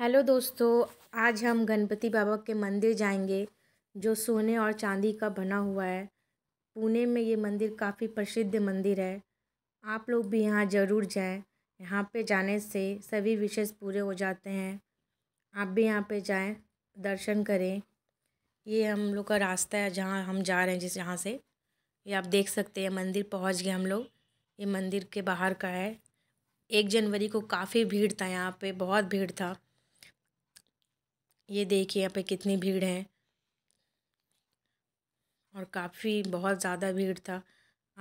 hello दोस्तों आज हम गणपति बाबा के मंदिर जाएंगे जो सोने और चांदी का बना हुआ है पुणे में ये मंदिर काफ़ी प्रसिद्ध मंदिर है आप लोग भी यहाँ ज़रूर जाएं यहाँ पे जाने से सभी विशेष पूरे हो जाते हैं आप भी यहाँ पे जाएं दर्शन करें ये हम लोग का रास्ता है जहाँ हम जा रहे हैं जिस यहाँ से ये आप देख सकते हैं मंदिर पहुँच गए हम लोग ये मंदिर के बाहर का है एक जनवरी को काफ़ी भीड़ था यहाँ पे बहुत भीड़ था ये देखिए यहाँ पे कितनी भीड़ है और काफ़ी बहुत ज़्यादा भीड़ था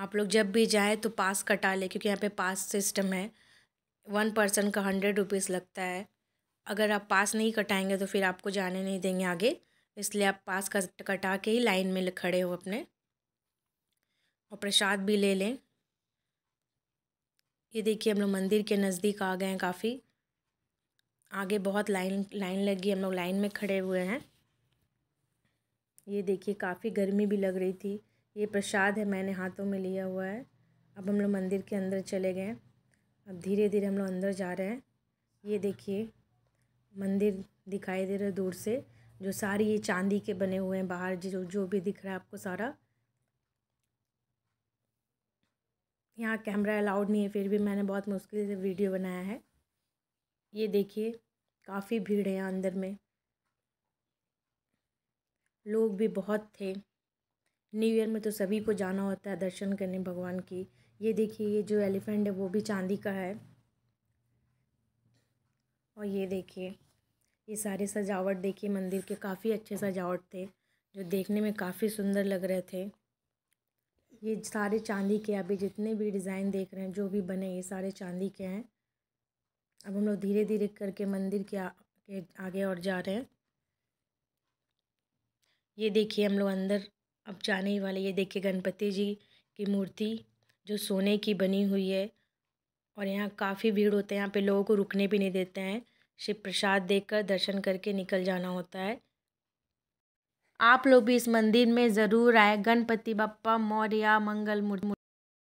आप लोग जब भी जाएँ तो पास कटा लें क्योंकि यहाँ पे पास सिस्टम है वन पर्सन का हंड्रेड रुपीज़ लगता है अगर आप पास नहीं कटाएंगे तो फिर आपको जाने नहीं देंगे आगे इसलिए आप पास कट कटा के ही लाइन में खड़े हो अपने और प्रसाद भी ले लें ये देखिए हम लोग मंदिर के नज़दीक आ गए हैं काफ़ी आगे बहुत लाइन लाइन लगी हम लोग लाइन में खड़े हुए हैं ये देखिए काफ़ी गर्मी भी लग रही थी ये प्रसाद है मैंने हाथों में लिया हुआ है अब हम लोग मंदिर के अंदर चले गए अब धीरे धीरे हम लोग अंदर जा रहे हैं ये देखिए मंदिर दिखाई दे रहा है दूर से जो सारी ये चांदी के बने हुए हैं बाहर जो जो भी दिख रहा है आपको सारा यहाँ कैमरा अलाउड नहीं है फिर भी मैंने बहुत मुश्किल से वीडियो बनाया है ये देखिए काफ़ी भीड़ है अंदर में लोग भी बहुत थे न्यू ईयर में तो सभी को जाना होता है दर्शन करने भगवान की ये देखिए ये जो एलिफेंट है वो भी चांदी का है और ये देखिए ये सारे सजावट देखिए मंदिर के काफ़ी अच्छे सजावट थे जो देखने में काफ़ी सुंदर लग रहे थे ये सारे चांदी के अभी जितने भी डिज़ाइन देख रहे हैं जो भी बने ये सारे चांदी के हैं अब हम लोग धीरे धीरे करके मंदिर के, आ, के आगे और जा रहे हैं ये देखिए हम लोग अंदर अब जाने ही वाले ये देखिए गणपति जी की मूर्ति जो सोने की बनी हुई है और यहाँ काफ़ी भीड़ होते हैं यहाँ पे लोगों को रुकने भी नहीं देते हैं शिव प्रसाद कर दर्शन करके निकल जाना होता है आप लोग भी इस मंदिर में ज़रूर आए गणपति बप्पा मौर्या मंगल मूर्ति